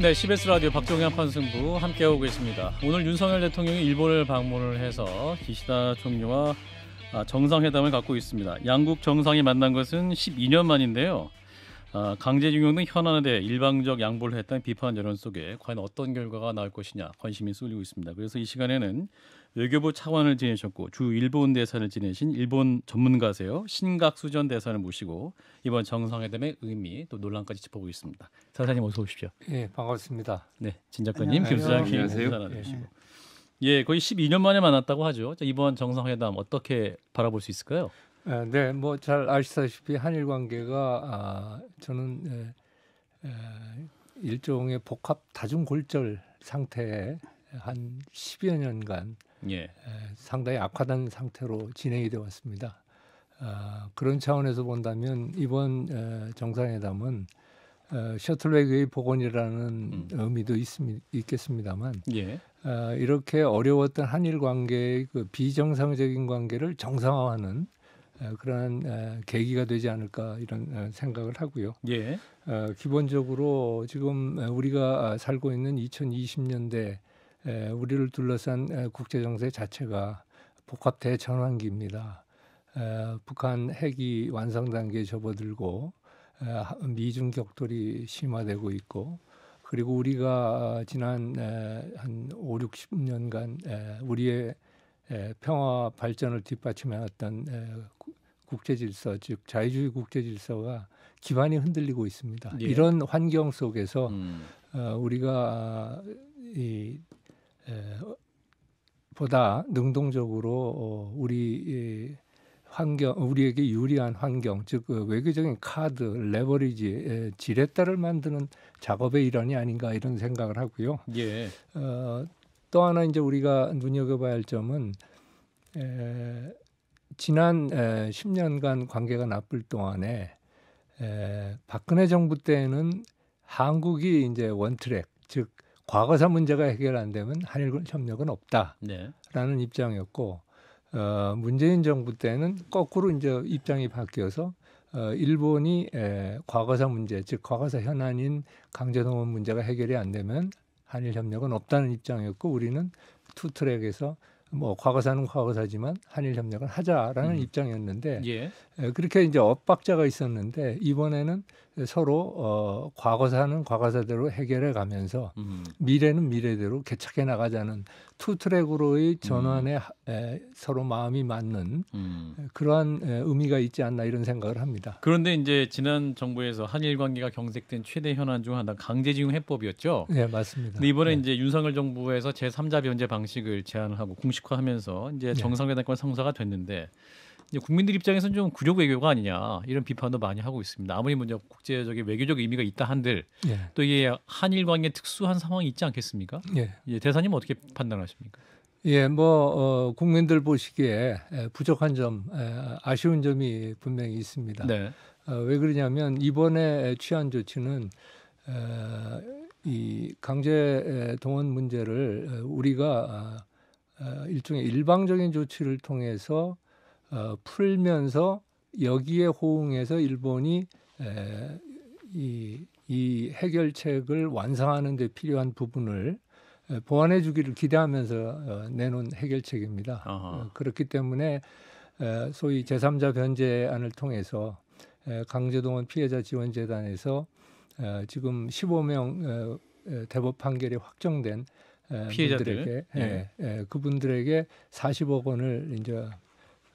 네, CBS 라디오 박종현 판승부 함께하고 계십니다. 오늘 윤석열 대통령이 일본을 방문을 해서 기시다 총리와 아, 정상회담을 갖고 있습니다. 양국 정상이 만난 것은 12년 만인데요. 아, 강제징용 등 현안에 대해 일방적 양보를 했다는 비판 여론 속에 과연 어떤 결과가 나올 것이냐 관심이 쏠리고 있습니다. 그래서 이 시간에는 외교부 차관을 지내셨고 주 일본 대사를 지내신 일본 전문가세요 신각수 전 대사를 모시고 이번 정상회담의 의미 또 논란까지 짚어보겠습니다. 사사님 어서 오십시오. 예 반갑습니다. 네진 작가님 김 수장님 안녕하세요. 예. 예 거의 12년 만에 만났다고 하죠. 이번 정상회담 어떻게 바라볼 수 있을까요? 아, 네, 뭐 잘 아시다시피 한일 관계가 아, 저는 에, 예, 에, 예, 일종의 복합 다중골절 상태에 한 10여 년간 예. 상당히 악화된 상태로 진행이 되었습니다 아, 그런 차원에서 본다면 이번 정상회담은 어, 셔틀웨그의 복원이라는 음. 의미도 있겠습니다만 예. 아, 이렇게 어려웠던 한일 관계의 그 비정상적인 관계를 정상화하는 그러 계기가 되지 않을까 이런 어, 생각을 하고요. 예. 어, 기본적으로 지금 우리가 살고 있는 2020년대 에, 우리를 둘러싼 국제 정세 자체가 복합 대전환기입니다. 북한 핵이 완성 단계에 접어들고 미중 격돌이 심화되고 있고 그리고 우리가 어, 지난 한 5, 60년간 우리의 평화 발전을 뒷받침해왔던 국제 질서 즉 자유주의 국제 질서가 기반이 흔들리고 있습니다. 예. 이런 환경 속에서 음. 어, 우리가 이 보다 능동적으로 어, 우리 환경 우리에게 유리한 환경 즉 어, 외교적인 카드 레버리지 지렛대를 만드는 작업의 일환이 아닌가 이런 생각을 하고요. 예. 어, 또 하나 이제 우리가 눈여겨봐야 할 점은 에, 지난 에, 10년간 관계가 나쁠 동안에 에, 박근혜 정부 때는 에 한국이 이제 원트랙 즉 과거사 문제가 해결 안 되면 한일 협력은 네. 없다라는 네. 입장이었고 어, 문재인 정부 때는 거꾸로 이제 입장이 바뀌어서 어, 일본이 에, 과거사 문제 즉 과거사 현안인 강제동원 문제가 해결이 안 되면 한일 협력은 없다는 입장이었고 우리는 투 트랙에서 뭐 과거사는 과거사지만 한일 협력은 하자라는 음. 입장이었는데 예. 그렇게 이제 엇박자가 있었는데 이번에는 서로 어, 과거사는 과거사대로 해결해 가면서 음. 미래는 미래대로 개척해 나가자는 투 트랙으로의 음. 전환에 에, 서로 마음이 맞는 음. 그러한 에, 의미가 있지 않나 이런 생각을 합니다. 그런데 이제 지난 정부에서 한일 관계가 경색된 최대 현안 중 하나 강제징용 해법이었죠. 네, 맞습니다. 근데 이번에 네. 이제 윤석열 정부에서 제3자 변제 방식을 제안을 하고 공식화하면서 이제 예. 정상회담권 성사가 됐는데 국민들 입장에서는 좀 굴욕 외교가 아니냐 이런 비판도 많이 하고 있습니다. 아무리 먼저 국제적인 외교적 의미가 있다 한들 예. 또 이게 한일 관계 특수한 상황이 있지 않겠습니까? 예. 예 대사님 어떻게 판단하십니까? 예, 뭐 어, 국민들 보시기에 부족한 점, 아쉬운 점이 분명히 있습니다. 네. 어, 왜 그러냐면 이번에 취한 조치는 에, 어, 이 강제 동원 문제를 어, 우리가 아, 어, 일종의 일방적인 조치를 통해서 어, 풀면서 여기에 호응해서 일본이 에, 이, 이 해결책을 완성하는 데 필요한 부분을 보완해 주기를 기대하면서 어, 내놓은 해결책입니다. 아하. 어, 그렇기 때문에 소위 제3자 변제안을 통해서 강제동원 피해자 지원재단에서 지금 15명 대법 판결이 확정된 피해자들 에게 예, 예. 예, 그분들에게 40억 원을 이제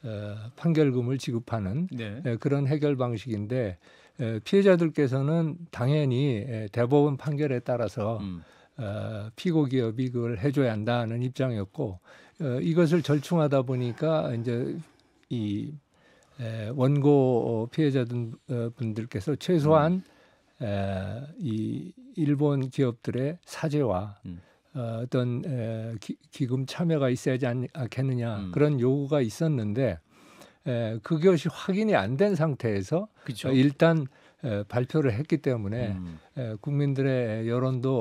어, 판결금을 지급하는 네. 예, 그런 해결 방식인데 예, 피해자들께서는 당연히 예, 대법원 판결에 따라서 음. 어, 피고 기업이 그걸 해줘야 한다는 입장이었고 어, 이것을 절충하다 보니까 이제 이 원고 피해자분들께서 최소한 음. 이 일본 기업들의 사죄와 음. 어, 어떤 에, 기, 금 참여가 있어야지 않겠느냐 아, 음. 그런 요구가 있었는데 에, 그것이 확인이 안 된 상태에서 그쵸. 어, 일단 에, 발표를 했기 때문에 음. 에, 국민들의 여론도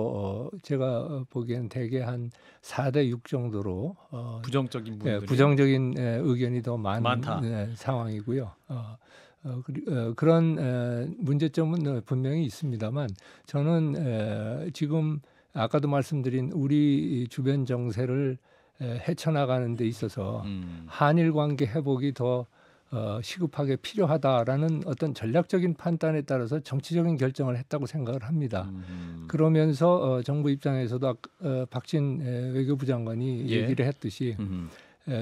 어, 제가 보기엔 대개 한 4대 6 정도로 어, 부정적인 예, 부정적인 에, 의견이 더 많은 예, 상황이고요. 어, 어, 그, 어, 그런 에, 문제점은 분명히 있습니다만 저는 에, 지금 아까도 말씀드린 우리 주변 정세를 헤쳐나가는 데 있어서 음. 한일 관계 회복이 더 어, 시급하게 필요하다라는 어떤 전략적인 판단에 따라서 정치적인 결정을 했다고 생각을 합니다. 음. 그러면서 어, 정부 입장에서도 어, 박진 외교부 장관이 예. 얘기를 했듯이 음.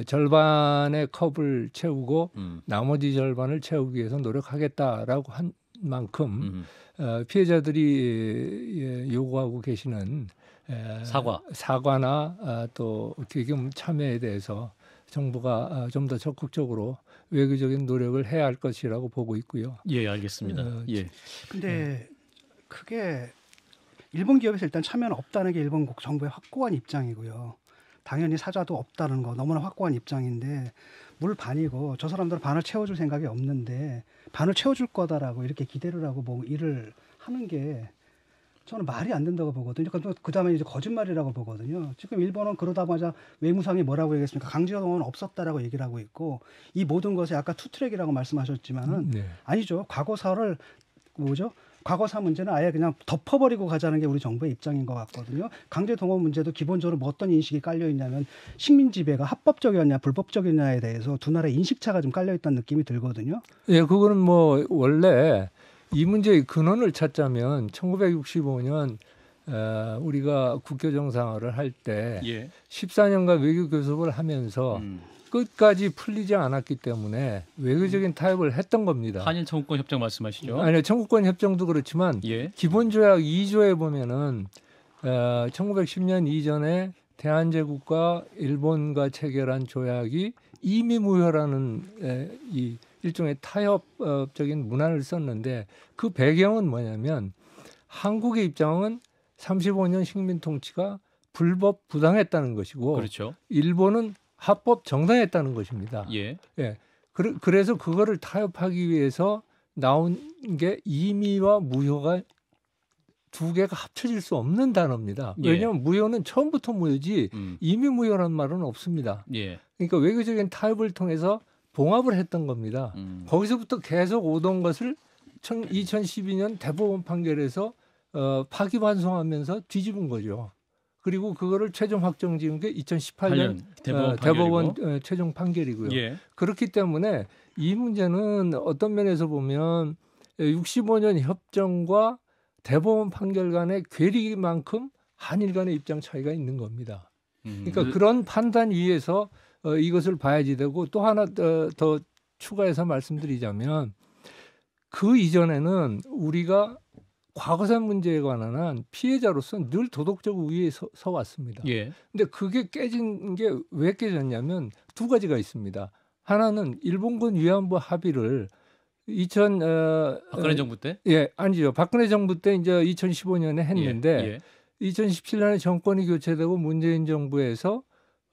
절반의 컵을 채우고 음. 나머지 절반을 채우기 위해서 노력하겠다라고 한 만큼 어, 피해자들이 예, 요구하고 계시는 사과 사과나 아, 또 기금 참여에 대해서 정부가 아, 좀더 적극적으로 외교적인 노력을 해야 할 것이라고 보고 있고요. 예, 알겠습니다. 어, 예. 근데 그게 네. 일본 기업에서 일단 참여는 없다는 게 일본 정부의 확고한 입장이고요. 당연히 사자도 없다는 거 너무나 확고한 입장인데 물 반이고 저 사람들은 반을 채워줄 생각이 없는데 반을 채워줄 거다라고 이렇게 기대를 하고 뭐 일을 하는 게 저는 말이 안 된다고 보거든요. 그러니까 그 다음에 이제 거짓말이라고 보거든요. 지금 일본은 그러다마자 외무상이 뭐라고 얘기했습니까? 강제동원 없었다라고 얘기를 하고 있고 이 모든 것에 아까 투트랙이라고 말씀하셨지만은 음, 네. 아니죠. 과거사를 뭐죠? 과거사 문제는 아예 그냥 덮어버리고 가자는 게 우리 정부의 입장인 것 같거든요. 강제 동원 문제도 기본적으로 뭐 어떤 인식이 깔려 있냐면 식민 지배가 합법적이었냐 불법적이냐에 대해서 두 나라의 인식차가 좀 깔려 있다는 느낌이 들거든요. 예, 그거는 뭐 원래 이 문제의 근원을 찾자면 1965년 어, 우리가 국교 정상화를 할때 예. 14년간 외교 교섭을 하면서 음. 끝까지 풀리지 않았기 때문에 외교적인 음. 타협을 했던 겁니다. 한일 청구권 협정 말씀하시죠? 아니요, 청구권 협정도 그렇지만 예. 기본조약 2조에 보면은 어, 1910년 이전에 대한제국과 일본과 체결한 조약이 이미 무효라는 에, 이 일종의 타협적인 문안을 썼는데 그 배경은 뭐냐면 한국의 입장은 35년 식민 통치가 불법 부당했다는 것이고 그렇죠. 일본은 합법 정당했다는 것입니다. 예. 예. 그, 그래서 그거를 타협하기 위해서 나온 게 임의와 무효가 두 개가 합쳐질 수 없는 단어입니다. 예. 왜냐하면 예. 무효는 처음부터 무효지 음. 이미 무효란 말은 없습니다. 예. 그러니까 외교적인 타협을 통해서 봉합을 했던 겁니다. 음. 거기서부터 계속 오던 것을 2012년 대법원 판결에서 어, 파기반송하면서 뒤집은 거죠. 그리고 그거를 최종 확정 지은 게 2018년 대법원, 어, 대법원 어, 최종 판결이고요. 예. 그렇기 때문에 이 문제는 어떤 면에서 보면 65년 협정과 대법원 판결 간의 괴리만큼 한일 간의 입장 차이가 있는 겁니다. 음. 그러니까 그런 판단 위에서 어, 이것을 봐야지 되고 또 하나 더, 더 추가해서 말씀드리자면 그 이전에는 우리가 과거사 문제에 관한 한 피해자로서 늘 도덕적 우위에 서, 서 왔습니다. 예. 근데 그게 깨진 게 왜 깨졌냐면 두 가지가 있습니다. 하나는 일본군 위안부 합의를 2000 어, 박근혜 어, 정부 때? 예, 아니죠. 박근혜 정부 때 이제 2015년에 예, 했는데 예, 예. 2017년에 정권이 교체되고 문재인 정부에서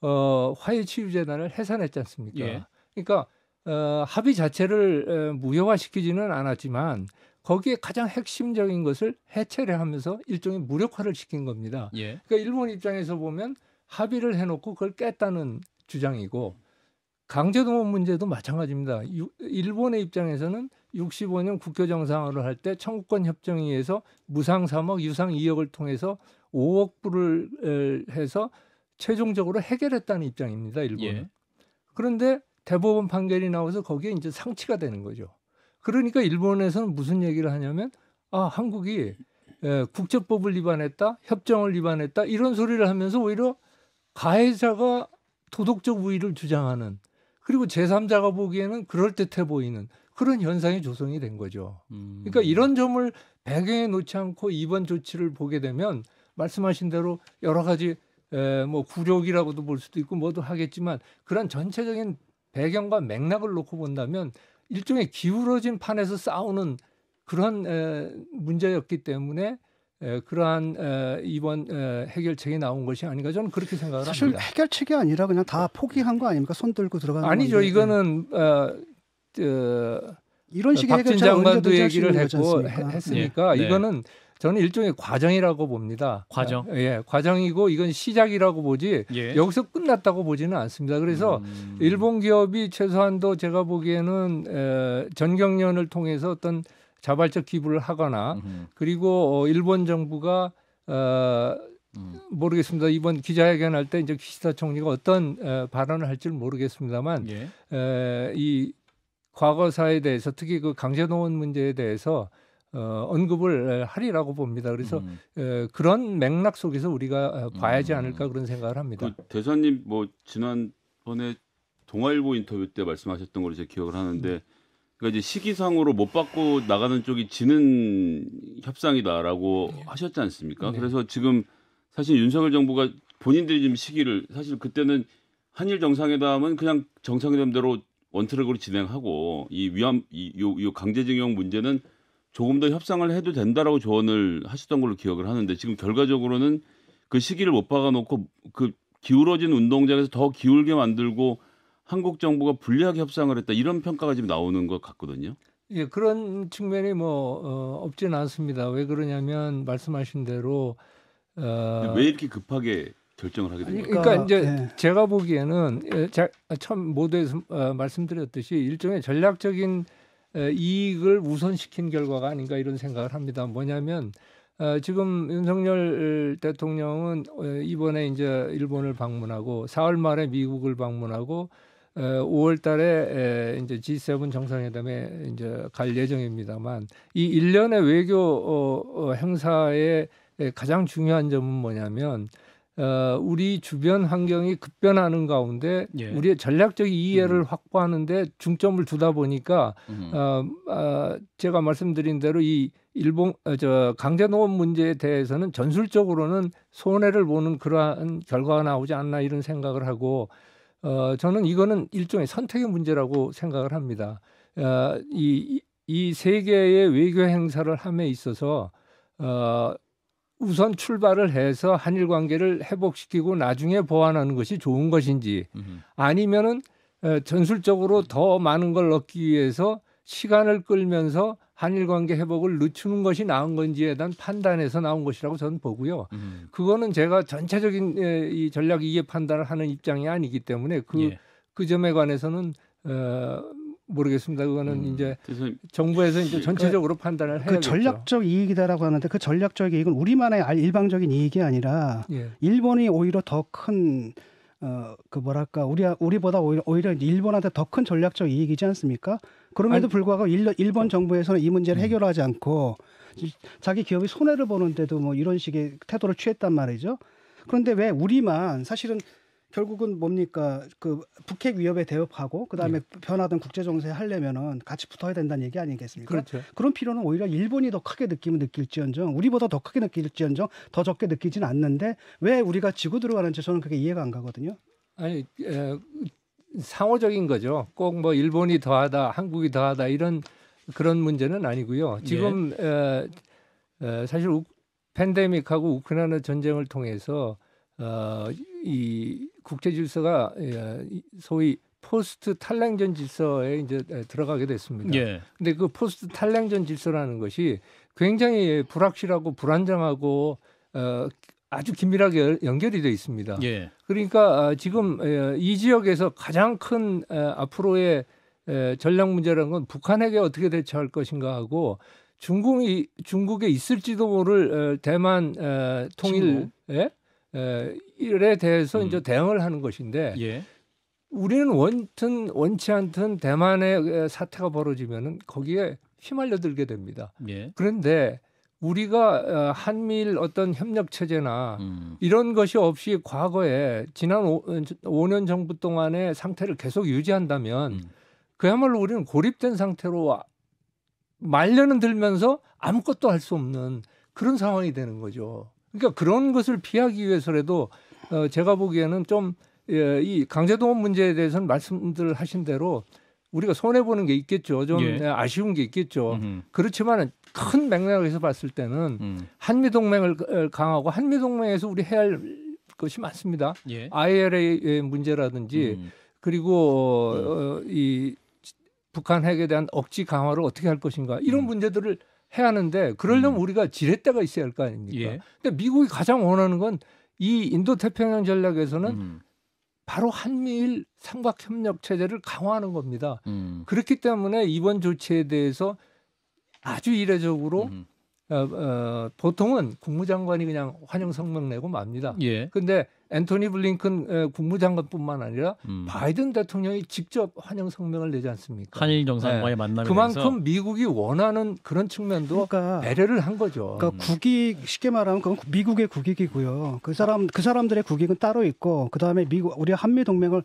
어, 화해 치유재단을 해산했지 않습니까? 예. 그러니까 어, 합의 자체를 어, 무효화시키지는 않았지만 거기에 가장 핵심적인 것을 해체를 하면서 일종의 무력화를 시킨 겁니다. 예. 그러니까 일본 입장에서 보면 합의를 해놓고 그걸 깼다는 주장이고 강제동원 문제도 마찬가지입니다. 유, 일본의 입장에서는 65년 국교 정상화를 할 때 청구권 협정에 의해서 무상 3억, 유상 2억을 통해서 5억 불을 해서 최종적으로 해결했다는 입장입니다. 일본은. 예. 그런데 대법원 판결이 나와서 거기에 이제 상치가 되는 거죠. 그러니까 일본에서는 무슨 얘기를 하냐면 아 한국이 예, 국제법을 위반했다, 협정을 위반했다 이런 소리를 하면서 오히려 가해자가 도덕적 우위를 주장하는 그리고 제3자가 보기에는 그럴듯해 보이는 그런 현상이 조성이 된 거죠. 그러니까 음. 이런 점을 배경에 놓지 않고 이번 조치를 보게 되면 말씀하신 대로 여러 가지 에, 뭐 굴욕이라고도 볼 수도 있고 뭐도 하겠지만 그런 전체적인 배경과 맥락을 놓고 본다면 일종의 기울어진 판에서 싸우는 그런 에, 문제였기 때문에 에, 그러한 에, 이번 에, 해결책이 나온 것이 아닌가 저는 그렇게 생각을 사실 합니다. 사실 해결책이 아니라 그냥 다 포기한 거 아닙니까? 손 들고 들어가는 아니죠. 건데. 이거는 어, 어, 이런 식의 어, 박진 장관도 얘기를 했고 했으니까 예. 네. 이거는 저는 일종의 과정이라고 봅니다. 과정. 예, 예, 과정이고 이건 시작이라고 보지 예. 여기서 끝났다고 보지는 않습니다. 그래서 음. 일본 기업이 최소한도 제가 보기에는 에, 전경련을 통해서 어떤 자발적 기부를 하거나 음. 그리고 어, 일본 정부가 어, 음. 모르겠습니다. 이번 기자회견할 때 이제 기시다 총리가 어떤 에, 발언을 할지 모르겠습니다만 예. 에, 이 과거사에 대해서 특히 그강제노원 문제에 대해서 어, 언급을 하리라고 봅니다. 그래서 음. 에, 그런 맥락 속에서 우리가 봐야지 음. 않을까 그런 생각을 합니다. 그 대사님 뭐 지난번에 동아일보 인터뷰 때 말씀하셨던 걸로 제 기억을 하는데 음. 그러니까 이제 시기상으로 못 받고 나가는 쪽이 지는 협상이다라고 네. 하셨지 않습니까? 네. 그래서 지금 사실 윤석열 정부가 본인들이 지금 시기를 사실 그때는 한일 정상회담은 그냥 정상회담대로 원트랙으로 진행하고 이 위안 이요 강제징용 문제는 조금 더 협상을 해도 된다라고 조언을 하시던 걸로 기억을 하는데 지금 결과적으로는 그 시기를 못 박아놓고 그 기울어진 운동장에서 더 기울게 만들고 한국 정부가 불리하게 협상을 했다 이런 평가가 지금 나오는 것 같거든요. 예, 그런 측면이 뭐 어, 없진 않습니다. 왜 그러냐면 말씀하신 대로 어, 왜 이렇게 급하게 결정을 하게 됩니까? 그러니까, 이제 예. 제가 보기에는 참 예, 모두에서 어, 말씀드렸듯이 일종의 전략적인 이익을 우선시킨 결과가 아닌가 이런 생각을 합니다. 뭐냐면 어, 지금 윤석열 대통령은 어, 이번에 이제 일본을 방문하고 4월 말에 미국을 방문하고 5월 어, 달에 이제 G7 정상회담에 이제 갈 예정입니다만 이 일련의 외교 행사의 가장 중요한 점은 뭐냐면 어, 우리 주변 환경이 급변하는 가운데 예. 우리의 전략적 이해를 음. 확보하는데 중점을 두다 보니까 음. 어, 어, 제가 말씀드린 대로 이 일본 어, 저 강제 노업 문제에 대해서는 전술적으로는 손해를 보는 그러한 결과가 나오지 않나 이런 생각을 하고 어, 저는 이거는 일종의 선택의 문제라고 생각을 합니다. 어, 이, 이 세계의 외교 행사를 함에 있어서 어, 우선 출발을 해서 한일 관계를 회복시키고 나중에 보완하는 것이 좋은 것인지 아니면은 어, 전술적으로 더 많은 걸 얻기 위해서 시간을 끌면서 한일 관계 회복을 늦추는 것이 나은 건지에 대한 판단에서 나온 것이라고 저는 보고요. 음. 그거는 제가 전체적인 이 전략 이해 판단을 하는 입장이 아니기 때문에 그그 예. 그 점에 관해서는 어, 모르겠습니다. 그거는 음, 이제 정부에서 이제 그 전체적으로 그 판단을 해야겠죠. 그 전략적 이익이다라고 하는데 그 전략적 이익은 우리만의 일방적인 이익이 아니라 예. 일본이 오히려 더 큰 어, 그 뭐랄까 우리 우리보다 오히려, 오히려 일본한테 더 큰 전략적 이익이지 않습니까? 그럼에도 아니, 불구하고 일, 일본 정부에서는 이 문제를 음. 해결하지 않고 자기 기업이 손해를 보는데도 뭐 이런 식의 태도를 취했단 말이죠. 그런데 왜 우리만 사실은 결국은 뭡니까 그 북핵 위협에 대응하고 그다음에 네. 예. 변하던 국제 정세 하려면은 같이 붙어야 된다는 얘기 아니겠습니까? 그렇죠. 그런 필요는 오히려 일본이 더 크게 느끼면 느낄지언정 우리보다 더 크게 느낄지언정 더 적게 느끼진 않는데 왜 우리가 지고 들어가는지 저는 그게 이해가 안 가거든요. 아니 에, 상호적인 거죠. 꼭 뭐 일본이 더하다, 한국이 더하다 이런 그런 문제는 아니고요. 지금 예. 에, 에, 사실 우, 팬데믹하고 우크라이나 전쟁을 통해서 어, 이 국제 질서가 예, 소위 포스트 탈냉전 질서에 이제 들어가게 됐습니다. 예. 근데 그 포스트 탈냉전 질서라는 것이 굉장히 불확실하고 불안정하고 어, 아주 긴밀하게 연결이 되어 있습니다. 예. 그러니까 아, 지금 이 지역에서 가장 큰 앞으로의 전략 문제라는 건 북한에게 어떻게 대처할 것인가 하고 중국이 중국에 있을지도 모를 대만 통일 예? 에, 일에 대해서 음. 이제 대응을 하는 것인데 예. 우리는 원튼 원치 않든 대만의 사태가 벌어지면은 거기에 휘말려 들게 됩니다. 예. 그런데 우리가 어, 한미일 어떤 협력 체제나 음. 이런 것이 없이 과거에 지난 5, 어, 년 정부 동안의 상태를 계속 유지한다면 음. 그야말로 우리는 고립된 상태로 말려는 들면서 아무것도 할 수 없는 그런 상황이 되는 거죠. 그러니까 그런 것을 피하기 위해서라도 어, 제가 보기에는 좀 예, 이 강제동원 문제에 대해서는 말씀들 하신 대로 우리가 손해 보는 게 있겠죠. 좀 예. 예 아쉬운 게 있겠죠. 음흠. 그렇지만 큰 맥락에서 봤을 때는 음. 한미 동맹을 어, 강하고 한미 동맹에서 우리 해야 할 것이 많습니다. 예. ILA의 문제라든지 음. 그리고 음. 어, 이 북한 핵에 대한 억지 강화를 어떻게 할 것인가 이런 음. 문제들을 해야 하는데 그러려면 음. 우리가 지렛대가 있어야 할 거 아닙니까? 예. 근데 미국이 가장 원하는 건 이 인도 태평양 전략에서는 음. 바로 한미일 삼각 협력 체제를 강화하는 겁니다. 음. 그렇기 때문에 이번 조치에 대해서 아주 이례적으로 어, 어, 보통은 국무장관이 그냥 환영 성명 내고 맙니다. 예. 근데 앤토니 블링컨 국무장관뿐만 아니라 음. 바이든 대통령이 직접 환영 성명을 내지 않습니까? 한일 정상과의 네. 만남에서 그만큼 미국이 원하는 그런 측면도 그러니까, 배려를 한 거죠. 그러니까 음. 국익 쉽게 말하면 그건 미국의 국익이고요. 그 사람 그 사람들의 국익은 따로 있고 그 다음에 미국 우리 한미 동맹을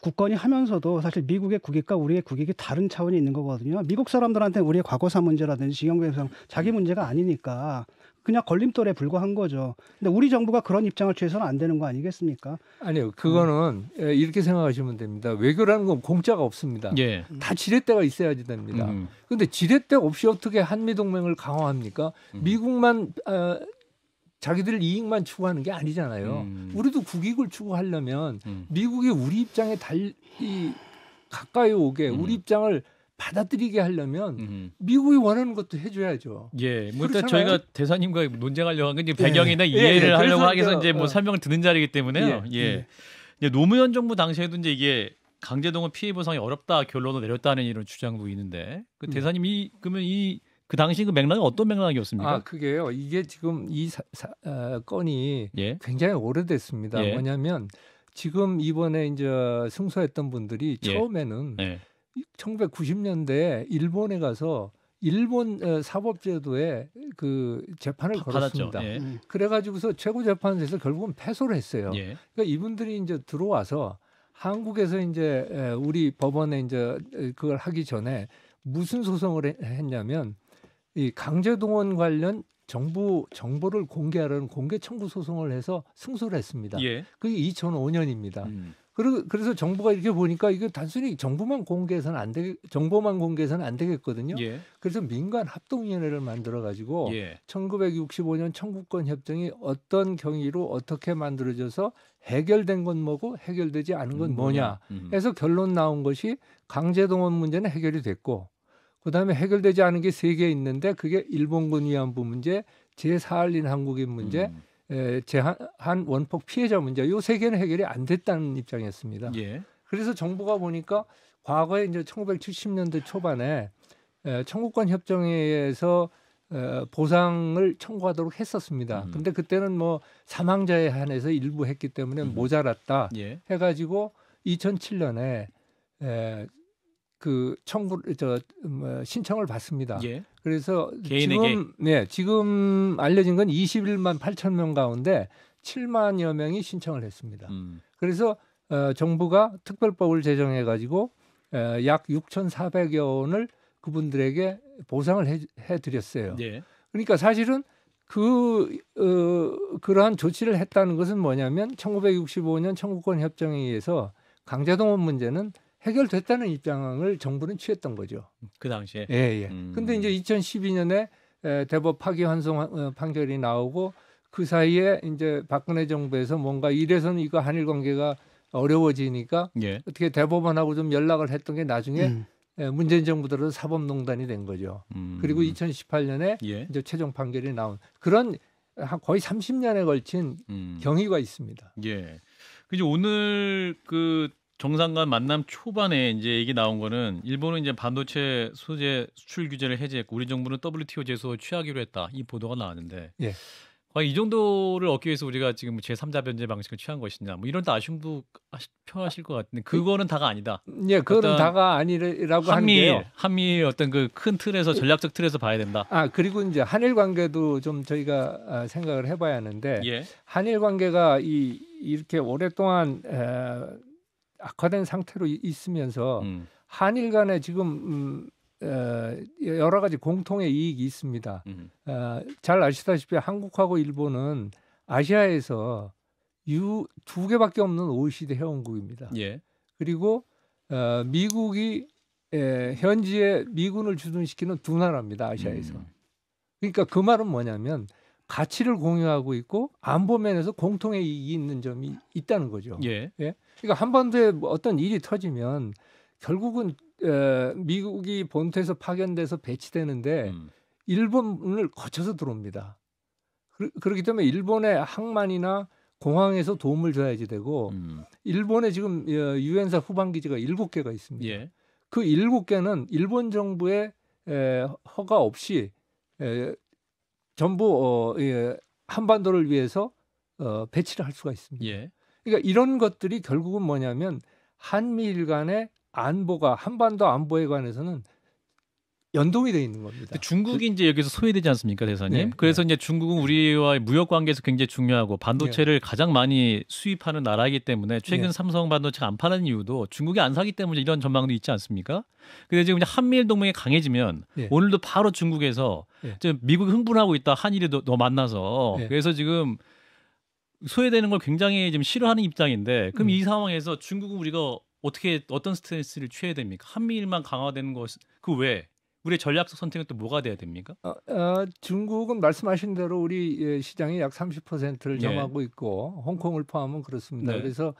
국권이 하면서도 사실 미국의 국익과 우리의 국익이 다른 차원이 있는 거거든요. 미국 사람들한테 우리의 과거사 문제라든지 징용배상 자기 문제가 아니니까 그냥 걸림돌에 불과한 거죠. 근데 우리 정부가 그런 입장을 취해서는 안 되는 거 아니겠습니까? 아니요, 그거는 음. 예, 이렇게 생각하시면 됩니다. 외교라는 건 공짜가 없습니다. 예. 다 지렛대가 있어야지 됩니다. 음. 근데 지렛대 없이 어떻게 한미 동맹을 강화합니까? 음. 미국만 어, 자기들 이익만 추구하는 게 아니잖아요. 음. 우리도 국익을 추구하려면 음. 미국이 우리 입장에 달이 가까이 오게 음. 우리 입장을 받아들이게 하려면 음. 미국이 원하는 것도 해줘야죠. 예, 뭐 일단 저희가 대사님과 논쟁하려고 한건 이제 배경이나 예. 이해를 예. 예. 하려고 하기서 이제 뭐 어. 설명을 듣는 자리이기 때문에요. 예. 예. 예. 노무현 정부 당시에도 이제 이게 강제동원 피해 보상이 어렵다 결론을 내렸다는 이런 주장도 있는데 그 음. 대사님이 음. 그러면 이 그 당시 그 맥락은 어떤 맥락이었습니까? 아 그게요. 이게 지금 이 사, 사, 어, 건이 예. 굉장히 오래됐습니다. 예. 뭐냐면 지금 이번에 이제 승소했던 분들이 예. 처음에는 예. 1990년대에 일본에 가서 일본 어, 사법제도에 그 재판을 걸었습니다. 예. 음. 그래가지고서 최고 재판에서 결국은 패소를 했어요. 예. 그러니까 이분들이 이제 들어와서 한국에서 이제 우리 법원에 이제 그걸 하기 전에 무슨 소송을 했냐면 이 강제동원 관련 정부 정보를 공개하라는 공개 청구 소송을 해서 승소를 했습니다. 예. 그게 2005년입니다. 음. 그래서 리고그 정부가 이렇게 보니까 이게 단순히 정부만 공개해서는 안되게 정보만 공개해서는 안 되겠거든요. 예. 그래서 민간 합동위원회를 만들어 가지고 예. 1965년 청구권 협정이 어떤 경위로 어떻게 만들어져서 해결된 건 뭐고 해결되지 않은 건 음, 뭐냐 음. 해서 결론 나온 것이 강제동원 문제는 해결이 됐고 그다음에 해결되지 않은 게 세 개 있는데 그게 일본군 위안부 문제, 제4할린 한국인 문제 음. 제한 원폭 피해자 문제 요 세 개는 해결이 안 됐다는 입장이었습니다. 예. 그래서 정부가 보니까 과거에 이제 1970년대 초반에 청구권 협정에 의해서 보상을 청구하도록 했었습니다. 음. 근데 그때는 뭐 사망자에 한해서 일부 했기 때문에 음. 모자랐다 예. 해가지고 2007년에 에, 그 청구 저 뭐, 신청을 받습니다. 예. 그래서 개인에게. 지금 네, 지금 알려진 건 21만 8천 명 가운데 7만여 명이 신청을 했습니다. 음. 그래서 어, 정부가 특별법을 제정해 가지고 어, 약 6,400여 원을 그분들에게 보상을 해, 드렸어요 예. 그러니까 사실은 그 어, 그러한 조치를 했다는 것은 뭐냐면 1965년 청구권 협정에 의해서 강제동원 문제는 해결됐다는 입장을 정부는 취했던 거죠. 그 당시에. 예, 예. 음. 근데 이제 2012년에 대법 파기 환송 어, 판결이 나오고 그 사이에 이제 박근혜 정부에서 뭔가 이래서는 이거 한일 관계가 어려워지니까 예. 어떻게 대법원하고 좀 연락을 했던 게 나중에 음. 문재인 정부 들어 사법농단이 된 거죠. 음. 그리고 2018년에 예. 이제 최종 판결이 나온 그런 거의 30년에 걸친 음. 경위가 있습니다. 예. 그죠 오늘 그 정상 간 만남 초반에 인제 얘기 나온 거는 일본은 이제 반도체 소재 수출 규제를 해제했고 우리 정부는 WTO 제소 취하기로 했다. 이 보도가 나왔는데 예. 과연 이 정도를 얻기 위해서 우리가 지금 뭐 제3자 변제 방식을 취한 것이냐 뭐 이런 또 아쉬움도 하시, 표하실 것 같은데 그거는 다가 아니다. 예, 그거는 다가 아니라고 한미일, 하는 게요. 한미 어떤 그 큰 틀에서 예. 전략적 틀에서 봐야 된다. 아 그리고 이제 한일 관계도 좀 저희가 아, 생각을 해봐야 하는데 예. 한일 관계가 이 이렇게 오랫동안 에, 악화된 상태로 있으면서 음. 한일 간에 지금 음, 어, 여러 가지 공통의 이익이 있습니다. 음. 어, 잘 아시다시피 한국하고 일본은 아시아에서 유, 두 개밖에 없는 OECD 회원국입니다. 예. 그리고 어, 미국이 에, 현지에 미군을 주둔시키는 두 나라입니다. 아시아에서. 음. 그러니까 그 말은 뭐냐면 가치를 공유하고 있고 안보 면에서 공통의 이익이 있는 점이 있다는 거죠. 예. 예? 그러니까 한반도에 뭐 어떤 일이 터지면 결국은 에, 미국이 본토에서 파견돼서 배치되는데 음. 일본을 거쳐서 들어옵니다. 그, 그렇기 때문에 일본의 항만이나 공항에서 도움을 줘야지 되고 음. 일본에 지금 어, 유엔사 후방 기지가 일곱 개가 있습니다. 예. 그 일곱 개는 일본 정부의 에, 허가 없이 에, 전부 어, 예, 한반도를 위해서 어, 배치를 할 수가 있습니다. 예. 그러니까 이런 것들이 결국은 뭐냐면 한미일 간의 안보가 한반도 안보에 관해서는 연동이 돼 있는 겁니다. 중국이 이제 여기서 소외되지 않습니까, 대사님? 네, 그래서 네. 이제 중국은 우리와의 무역 관계에서 굉장히 중요하고 반도체를 네. 가장 많이 수입하는 나라이기 때문에 최근 네. 삼성 반도체가 안 파는 이유도 중국이 안 사기 때문에 이런 전망도 있지 않습니까? 근데 지금 한미일 동맹이 강해지면 네. 오늘도 바로 중국에서 지금 네. 미국이 흥분하고 있다 한일이 너, 너 만나서 그래서 지금 소외되는 걸 굉장히 지금 싫어하는 입장인데 그럼 음. 이 상황에서 중국은 우리가 어떻게 어떤 스트레스를 취해야 됩니까? 한미일만 강화되는 것그 외에 우리 전략적 선택은 또 뭐가 돼야 됩니까? 어, 어, 중국은 말씀하신 대로 우리 예, 시장의 약 30%를 점하고 네. 있고 홍콩을 포함하 그렇습니다. 네. 그래서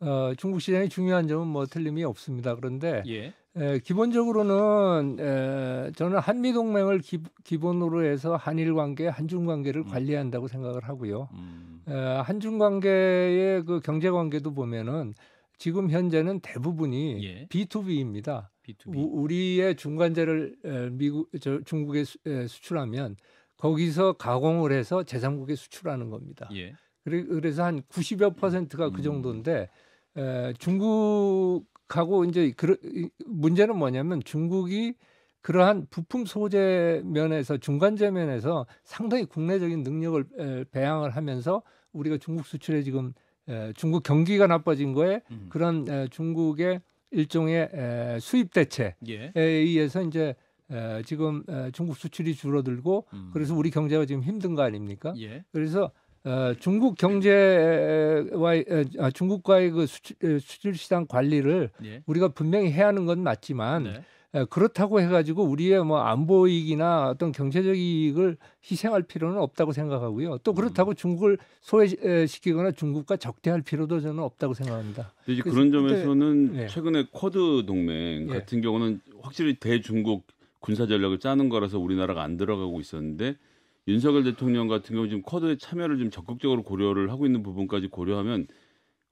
어, 중국 시장의 중요한 점은 뭐 틀림이 없습니다. 그런데 예. 에, 기본적으로는 에, 저는 한미 동맹을 기, 본으로 해서 한일 관계, 한중 관계를 음. 관리한다고 생각을 하고요. 음. 에, 한중 관계의 그 경제 관계도 보면은 지금 현재는 대부분이 예. B2B입니다. B2B. 우, 리의 중간재를 미국 저, 중국에 수, 에, 수출하면 거기서 가공을 해서 제3국에 수출하는 겁니다. 예. 그래서 한 90여 퍼센트가 그 음. 그 정도인데 에, 중국하고 이제 그 문제는 뭐냐면 중국이 그러한 부품 소재 면에서 중간재 면에서 상당히 국내적인 능력을 에, 배양을 하면서 우리가 중국 수출에 지금 에, 중국 경기가 나빠진 거에 음. 그런 에, 중국의 일종의 에, 수입 대체에 예. 의해서 이제 에, 지금 에, 중국 수출이 줄어들고 음. 그래서 우리 경제가 지금 힘든 거 아닙니까? 예. 그래서 어, 중국 경제와 아, 중국과의 그 수출, 수출 시장 관리를 예. 우리가 분명히 해야 하는 건 맞지만 네. 예, 그렇다고 해가지고 우리의 뭐 안보이익이나 어떤 경제적 이익을 희생할 필요는 없다고 생각하고요. 또 음. 그렇다고 음. 중국을 소외시키거나 중국과 적대할 필요도 저는 없다고 생각합니다. 이제 그런 점에서는 근데, 네. 최근에 쿼드 동맹 예. 같은 예. 경우는 확실히 대중국 군사 전략을 짜는 거라서 우리나라가 안 들어가고 있었는데 윤석열 대통령 같은 경우 지금 쿼드에 참여를 좀 적극적으로 고려를 하고 있는 부분까지 고려하면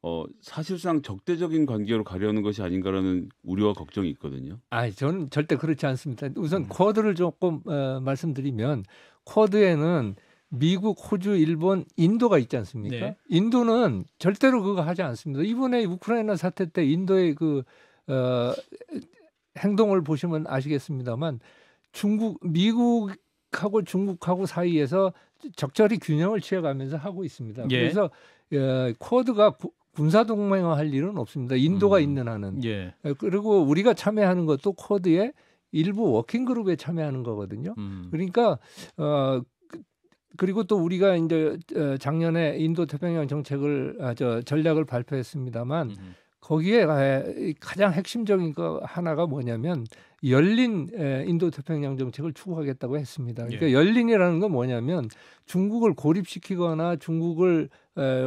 어, 사실상 적대적인 관계로 가려는 것이 아닌가라는 우려와 걱정이 있거든요. 아, 저는 절대 그렇지 않습니다. 우선 음. 쿼드를 조금 어, 말씀드리면 쿼드에는 미국, 호주, 일본, 인도가 있지 않습니까? 네. 인도는 절대로 그거 하지 않습니다. 이번에 우크라이나 사태 때 인도의 그 어, 행동을 보시면 아시겠습니다만 중국, 미국하고 중국하고 사이에서 적절히 균형을 취해가면서 하고 있습니다. 예. 그래서 예, 쿼드가 군사 동맹화 할 일은 없습니다. 인도가 음. 있는 한은. 예. 예 그리고 우리가 참여하는 것도 코드에 일부 워킹 그룹에 참여하는 거거든요. 음. 그러니까 어 그, 그리고 또 우리가 이제 어, 작년에 인도 태평양 정책을 아, 저 전략을 발표했습니다만 음. 거기에 아, 가장 핵심적인 거 하나가 뭐냐면 열린 인도 태평양 정책을 추구하겠다고 했습니다. 예. 그러니까 열린이라는 건 뭐냐면 중국을 고립시키거나 중국을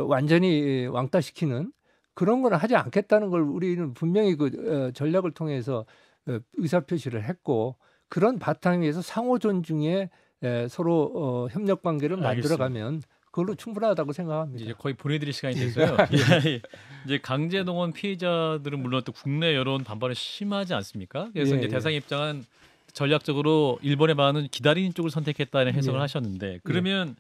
완전히 왕따시키는 그런 거는 하지 않겠다는 걸 우리는 분명히 그 어, 전략을 통해서 어, 의사표시를 했고 그런 바탕 위에서 상호 존중의 서로 어, 협력 관계를 만들어가면 알겠습니다. 그걸로 충분하다고 생각합니다. 이제 거의 보내드릴 시간이 예. 됐어요. 예. 예. 이제 강제 동원 피해자들은 물론 또 국내 여론 반발은 심하지 않습니까? 그래서 예, 이제 예. 대상 입장은 전략적으로 일본의 반은 기다리는 쪽을 선택했다는 해석을 하셨는데 그러면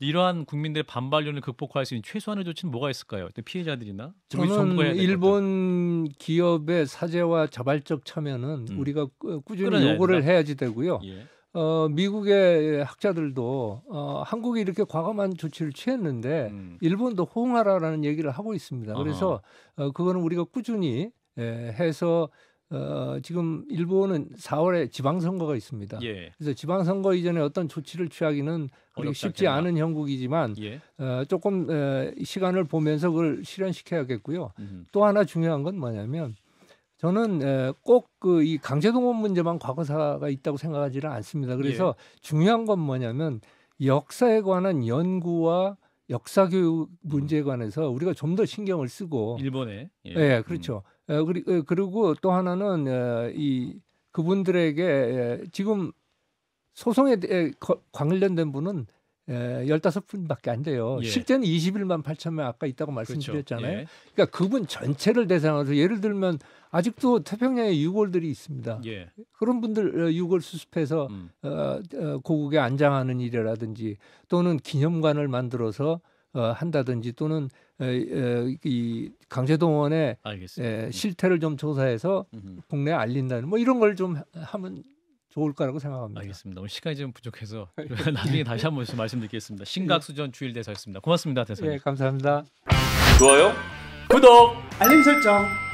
이러한 국민들의 반발론을 극복할 수 있는 최소한의 조치는 뭐가 있을까요? 피해자들이나 저는 일본 것들. 기업의 사죄와 자발적 참여는 음. 우리가 꾸준히 요구를 해야지 되고요. 예. 어, 미국의 학자들도 어, 한국이 이렇게 과감한 조치를 취했는데 음. 일본도 호응하라라는 얘기를 하고 있습니다. 그래서 어, 그거는 우리가 꾸준히 에, 예, 해서 어, 지금 일본은 4월에 지방선거가 있습니다. 예. 그래서 지방선거 이전에 어떤 조치를 취하기는 우리 쉽지 않겠나. 않은 형국이지만 예. 어, 조금 에, 어, 시간을 보면서 그걸 실현시켜야겠고요. 음. 또 하나 중요한 건 뭐냐면 저는 꼭그이 강제동원 문제만 과거사가 있다고 생각하지는 않습니다. 예. 그래서 예. 중요한 건 뭐냐면 역사에 관한 연구와 역사 교육 문제에 관해서 우리가 좀 더 신경을 쓰고 일본에 예, 예 음. 그렇죠. 음. 그리고 그리고 또 하나는 이 그분들에게 지금 소송에 대해 관련된 분은 열다섯 분밖에 안 돼요. 예. 실제는 이십일만팔천명 아까 있다고 말씀드렸잖아요. 그렇죠. 예. 그러니까 그분 전체를 대상으로 예를 들면 아직도 태평양에 유골들이 있습니다. 예. 그런 분들 어, 유골 수습해서 음. 어, 어, 고국에 안장하는 일이라든지 또는 기념관을 만들어서 어, 한다든지 또는 에, 어, 에, 이 강제동원의 예, 음. 실태를 좀 조사해서 음흠. 국내에 알린다는 뭐 이런 걸 좀 하면 좋을 거라고 생각합니다. 알겠습니다. 오늘 시간이 좀 부족해서 예. 나중에 다시 한 번 말씀드리겠습니다. 신각수 전 주일 대사였습니다. 고맙습니다, 예, 대사님. 예, 감사합니다. 좋아요, 구독, 알림 설정.